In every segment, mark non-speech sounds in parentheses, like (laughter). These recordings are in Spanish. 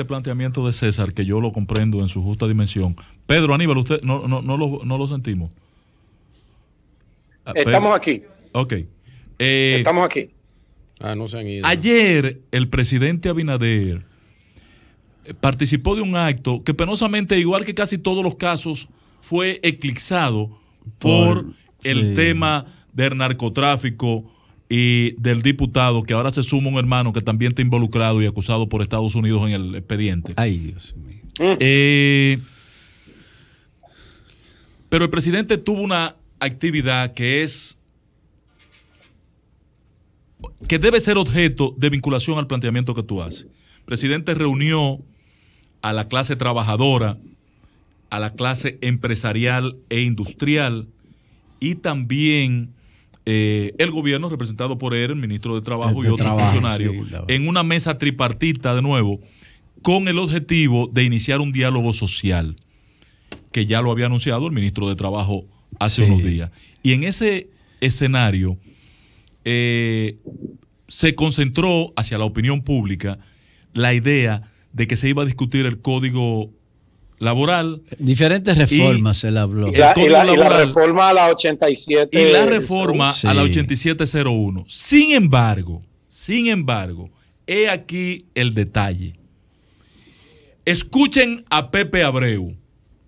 Este planteamiento de César, que yo lo comprendo en su justa dimensión. Pedro, Aníbal, usted no, lo, no lo sentimos. Ah, Estamos aquí. Ok. Eh, Estamos aquí. Ah, no Ayer el presidente Abinader participó de un acto que penosamente, igual que casi todos los casos, fue eclipsado por, el tema del narcotráfico y del diputado, que ahora se suma un hermano que también está involucrado y acusado por Estados Unidos en el expediente. Ay, Dios mío. Eh, pero el presidente tuvo una actividad que es que debe ser objeto de vinculación al planteamiento que tú haces. El presidente reunió a la clase trabajadora, a la clase empresarial e industrial y también eh, el gobierno, representado por él, el ministro de Trabajo y otros funcionarios, en una mesa tripartita de nuevo, con el objetivo de iniciar un diálogo social, que ya lo había anunciado el ministro de Trabajo hace unos días. Y en ese escenario eh, se concentró hacia la opinión pública la idea de que se iba a discutir el código laboral. Diferentes reformas se le habló. Y la, reforma a la 87. Y la reforma a la 8701. Sin embargo, sin embargo, he aquí el detalle. Escuchen a Pepe Abreu,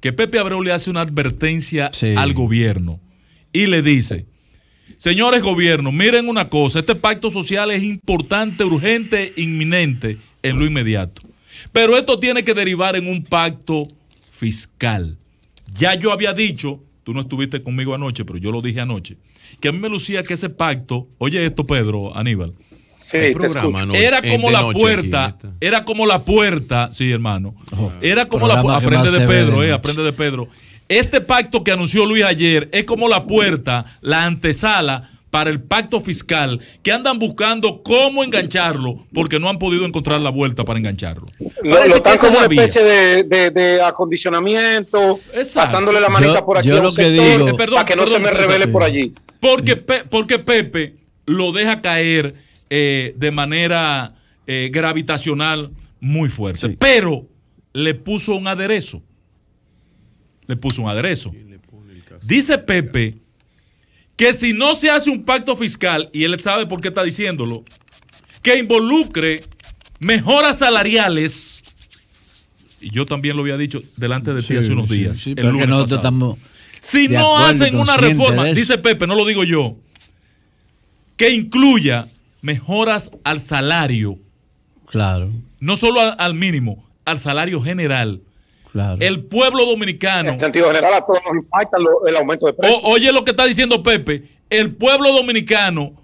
que Pepe Abreu le hace una advertencia al gobierno y le dice, señores gobierno, miren una cosa, este pacto social es importante, urgente, inminente en lo inmediato. Pero esto tiene que derivar en un pacto fiscal. Ya yo había dicho, tú no estuviste conmigo anoche, pero yo lo dije anoche, que a mí me lucía que ese pacto, oye esto Pedro, Aníbal, era como la puerta, era como la puerta, sí, hermano. era como la puerta. Aprende de Pedro, eh, aprende de Pedro. Este pacto que anunció Luis ayer es como la puerta, la antesala para el pacto fiscal, que andan buscando cómo engancharlo, porque no han podido encontrar la vuelta para engancharlo. Lo, como una especie de, acondicionamiento, pasándole la manita por aquí para que no se me revele por allí. Porque, porque Pepe lo deja caer eh, de manera eh, gravitacional muy fuerte, pero le puso un aderezo. Le puso un aderezo. Dice Pepe que si no se hace un pacto fiscal, y él sabe por qué está diciéndolo, que involucre mejoras salariales, y yo también lo había dicho delante de ti hace unos días, si no hacen una reforma, dice Pepe, no lo digo yo, que incluya mejoras al salario. Claro. No solo al mínimo, al salario general el pueblo dominicano. En sentido general, a todos nos impacta el aumento de precios. oye lo que está diciendo Pepe. El pueblo dominicano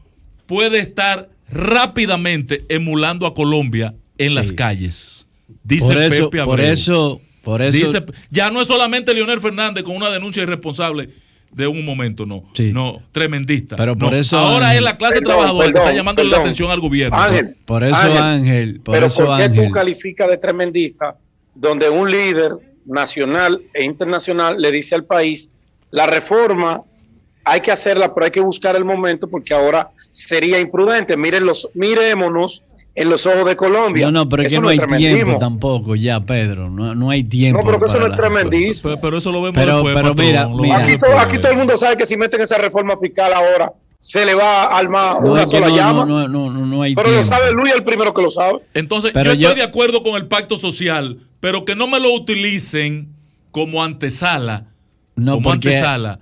puede estar rápidamente emulando a Colombia en las calles. Dice por eso, Pepe Por eso, por eso. ya no es solamente Leonel Fernández con una denuncia irresponsable de un momento, no. No, tremendista. Pero por eso. Ahora es la clase trabajadora que está llamando la atención al gobierno. por eso, Ángel. Por pero eso, ¿por qué tú calificas de tremendista donde un líder nacional e internacional le dice al país, la reforma hay que hacerla, pero hay que buscar el momento porque ahora sería imprudente. Miren los, miremonos en los ojos de Colombia. No, no, pero es que no hay tiempo tampoco ya, Pedro. No, hay tiempo. No, pero eso no es tremendísimo. Pero, eso lo vemos pero mira, aquí, todo, el mundo sabe que si meten esa reforma fiscal ahora, se le va a armar una sola llama. No, no, no, no, hay Pero lo sabe Luis, el primero que lo sabe. Entonces, pero yo estoy de acuerdo con el pacto social pero que no me lo utilicen como antesala, como antesala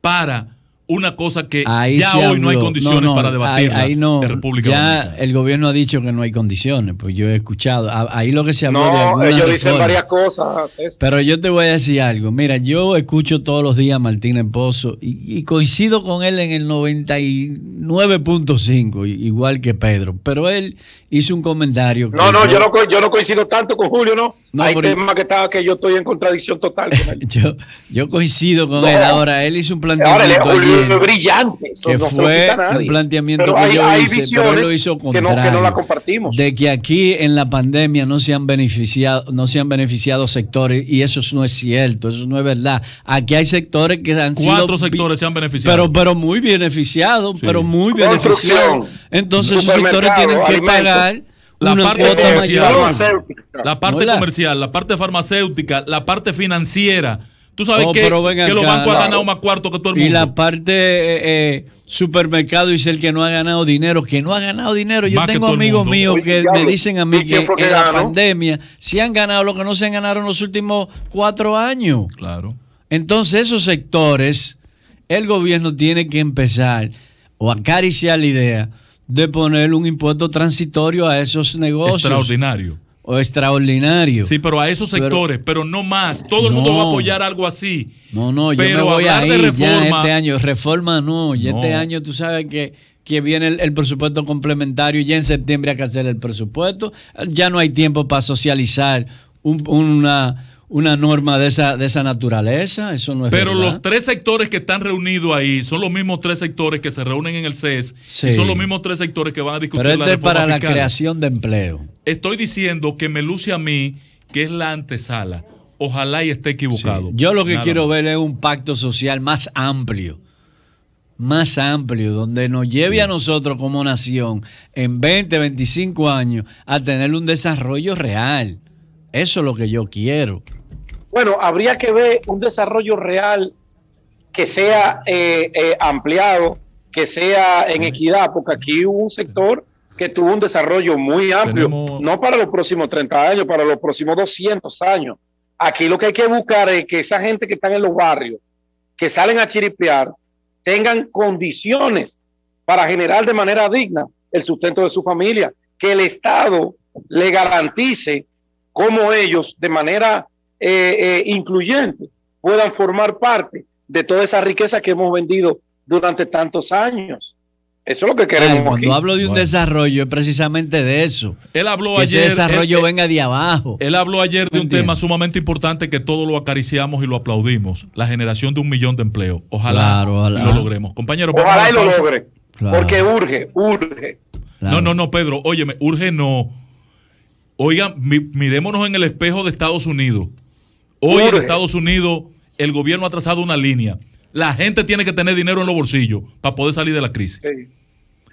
para una cosa que ya hoy no hay condiciones para debatir ahí, no, ya el gobierno ha dicho que no hay condiciones, pues yo he escuchado. ahí lo que se habló ellos dicen varias cosas. Pero yo te voy a decir algo. Mira, yo escucho todos los días a Martín Pozo y, coincido con él en el 99.5, igual que Pedro. Pero él hizo un comentario. No, no, yo, no, coincido tanto con Julio, ¿no? no hay temas que estaba que yo estoy en contradicción total. Con (laughs) él. yo, coincido con él. Ahora, él hizo un planteamiento brillante. Eso que fue un planteamiento que yo hice, lo hizo Que no, la compartimos. De que aquí en la pandemia no se han beneficiado, no se han beneficiado sectores y eso no es cierto, eso no es verdad. Aquí hay sectores que han Cuatro sectores se han beneficiado. Pero, pero muy beneficiados, pero muy beneficiados. Entonces esos sectores tienen que pagar la parte, la parte comercial, la parte farmacéutica, la parte financiera Tú sabes oh, que, los bancos han ganado más cuarto que todo el mundo. Y la parte eh, eh, supermercado dice el que no ha ganado dinero, que no ha ganado dinero. Yo tengo amigos míos que me dicen a mí que, en la pandemia Si han ganado lo que no se han ganado en los últimos cuatro años. Claro. Entonces, esos sectores, el gobierno tiene que empezar o acariciar la idea de poner un impuesto transitorio a esos negocios. Extraordinario o extraordinario. Sí, pero a esos sectores, pero, no más. Todo el mundo va a apoyar algo así. No, no, yo me voy a ir ya este año. Reforma no, y este año tú sabes que, que viene el, presupuesto complementario y ya en septiembre hay que hacer el presupuesto. Ya no hay tiempo para socializar una una norma de esa, de esa naturaleza. Eso no es Pero los tres sectores que están reunidos ahí son los mismos tres sectores que se reúnen en el CES y son los mismos tres sectores que van a discutir Pero la este es para la creación de empleo. Estoy diciendo que me luce a mí que es la antesala. Ojalá y esté equivocado. Yo lo que quiero ver es un pacto social más amplio más amplio, donde nos lleve a nosotros como nación en 20, 25 años a tener un desarrollo real. Eso es lo que yo quiero. Bueno, habría que ver un desarrollo real que sea eh, eh, ampliado, que sea en equidad, porque aquí hubo un sector que tuvo un desarrollo muy amplio, no para los próximos 30 años, para los próximos 200 años. Aquí lo que hay que buscar es que esa gente que está en los barrios, que salen a chiripear, tengan condiciones para generar de manera digna el sustento de su familia, que el Estado le garantice como ellos de manera eh, eh, incluyentes puedan formar parte de toda esa riqueza que hemos vendido durante tantos años. Eso es lo que queremos. cuando hablo de un desarrollo es precisamente de eso. Él habló que ese desarrollo eh, venga de abajo. Él habló ayer de un tema sumamente importante que todos lo acariciamos y lo aplaudimos: la generación de un millón de empleos. Ojalá, lo logremos, compañero. Ojalá y lo logre, porque urge, urge. No, no, no, Pedro. Óyeme, urge no. Oigan, mi, en el espejo de Estados Unidos. Hoy en Estados Unidos el gobierno ha trazado una línea. La gente tiene que tener dinero en los bolsillos para poder salir de la crisis.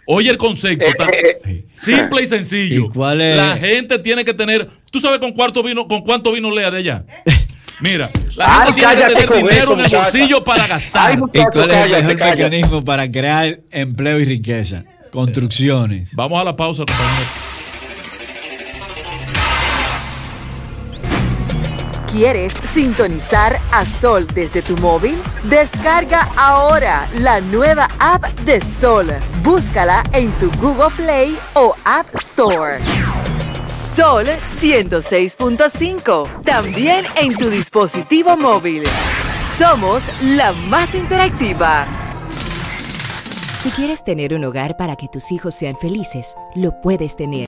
Hoy el concepto, eh, está eh, eh. simple y sencillo. cuál es? La gente tiene que tener, ¿tú sabes con cuánto vino, con cuánto vino Lea de allá? (laughs) Mira, la gente tiene que tener dinero en el bolsillo para gastar. ¿Y cuál es el mejor mecanismo para crear empleo y riqueza? Construcciones. Vamos a la pausa, ¿Quieres sintonizar a Sol desde tu móvil? Descarga ahora la nueva app de Sol. Búscala en tu Google Play o App Store. Sol 106.5, también en tu dispositivo móvil. Somos la más interactiva. Si quieres tener un hogar para que tus hijos sean felices, lo puedes tener.